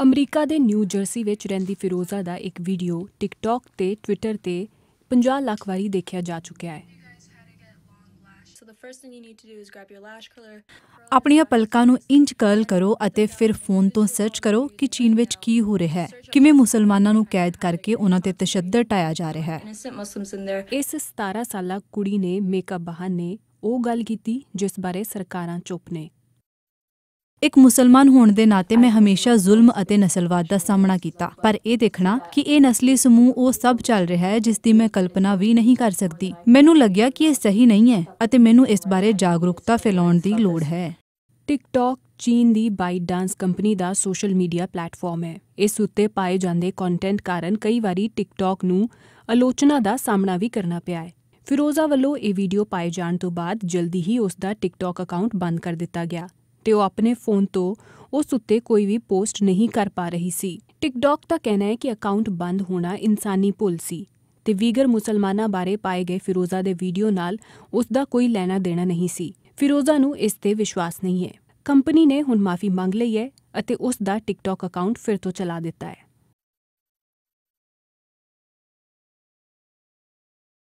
America ਦੇ new jersey ਵਿੱਚ ਰਹਿੰਦੀ ਫਿਰੋਜ਼ਾ ਦਾ ਇੱਕ ਵੀਡੀਓ ਟਿਕਟੌਕ ਤੇ ਟਵਿੱਟਰ ਤੇ 50 ਲੱਖ ਵਾਰੀ ਦੇਖਿਆ ਜਾ ਚੁੱਕਿਆ ਹੈ ਆਪਣੀਆਂ ਪਲਕਾਂ ਨੂੰ ਇੰਚ ਕਰਲ ਕਰੋ ਅਤੇ ਫਿਰ ਫੋਨ ਤੋਂ ਸਰਚ ਕਰੋ ਕਿ ਚੀਨ ਵਿੱਚ ਕੀ ਹੋ ਰਿਹਾ ਹੈ ਕਿਵੇਂ ਮੁਸਲਮਾਨਾਂ ਨੂੰ ਕੈਦ ਕਰਕੇ ਉਹਨਾਂ ਤੇ ਤਸ਼ੱਦਦ ਟਾਇਆ ਜਾ ਰਿਹਾ ਹੈ ਇਸ 17 ਸਾਲਾ ਕੁੜੀ ਨੇ ਮੇਕਅਪ ਬਹਾਨੇ ਉਹ ਗੱਲ ਕੀਤੀ ਜਿਸ ਬਾਰੇ ਸਰਕਾਰਾਂ ਚੁੱਪ ਨੇ ਇੱਕ ਮੁਸਲਮਾਨ ਹੋਣ ਦੇ ਨਾਤੇ ਮੈਂ ਹਮੇਸ਼ਾ ਜ਼ੁਲਮ ਅਤੇ ਨਸਲਵਾਦ ਦਾ ਸਾਹਮਣਾ ਕੀਤਾ ਪਰ ਇਹ ਦੇਖਣਾ ਕਿ ਇਹ ਨਸਲੀ ਸਮੂਹ ਉਹ ਸਭ ਚੱਲ ਰਿਹਾ ਹੈ ਜਿਸ ਦੀ ਮੈਂ ਕਲਪਨਾ ਵੀ ਨਹੀਂ ਕਰ ਸਕਦੀ ਮੈਨੂੰ ਲੱਗਿਆ ਕਿ ਇਹ ਸਹੀ ਨਹੀਂ ਹੈ ਅਤੇ ਮੈਨੂੰ ਇਸ ਬਾਰੇ ਜਾਗਰੂਕਤਾ ਫੈਲਾਉਣ ਦੀ ਲੋੜ ਹੈ ਟਿਕਟੌਕ ਚੀਨ ਦੀ ਬਾਈਟ ਡਾਂਸ ਕੰਪਨੀ ਦਾ ਸੋਸ਼ਲ ਮੀਡੀਆ ਪਲੇਟਫਾਰਮ ਹੈ ਇਸ ਉੱਤੇ ਪਾਏ ਜਾਂਦੇ ਕੰਟੈਂਟ ਕਾਰਨ ਕਈ ਵਾਰੀ ਟਿਕਟੌਕ ਨੂੰ ਆਲੋਚਨਾ ਦਾ ਸਾਹਮਣਾ ਵੀ ਕਰਨਾ ਪਿਆ ਹੈ ਫਿਰੋਜ਼ਾ ਵੱਲੋਂ ਇਹ ਵੀਡੀਓ ਪਾਏ ਜਾਣ ਤੋਂ ਬਾਅਦ ਜਲਦੀ ਹੀ ਉਸ ਦਾ ਟਿਕਟੌਕ ਅਕਾਊਂਟ ਬੰਦ ਕਰ ਦਿੱਤਾ ਗਿਆ ਤੇ ਉਹ ਆਪਣੇ ਫੋਨ ਤੋਂ ਉਸ ਉੱਤੇ ਕੋਈ ਵੀ ਪੋਸਟ ਨਹੀਂ ਕਰ ਪਾ ਰਹੀ ਸੀ ਟਿਕਟੌਕ ਦਾ ਕਹਿਣਾ ਹੈ ਕਿ ਅਕਾਊਂਟ ਬੰਦ ਹੋਣਾ ਇਨਸਾਨੀ ਭੁੱਲ ਸੀ ਤੇ ਵੀਗਰ ਮੁਸਲਮਾਨਾ ਬਾਰੇ ਪਾਏ ਗਏ ਫਿਰੋਜ਼ਾ ਦੇ ਵੀਡੀਓ ਨਾਲ ਉਸ ਦਾ ਕੋਈ ਲੈਣਾ ਦੇਣਾ ਨਹੀਂ ਸੀ ਫਿਰੋਜ਼ਾ ਨੂੰ ਇਸ ਤੇ ਵਿਸ਼ਵਾਸ ਨਹੀਂ ਹੈ ਕੰਪਨੀ ਨੇ ਹੁਣ ਮਾਫੀ ਮੰਗ ਲਈ ਹੈ ਅਤੇ ਉਸ ਦਾ ਟਿਕਟੌਕ ਅਕਾਊਂਟ ਫਿਰ ਤੋਂ ਚਲਾ ਦਿੱਤਾ ਹੈ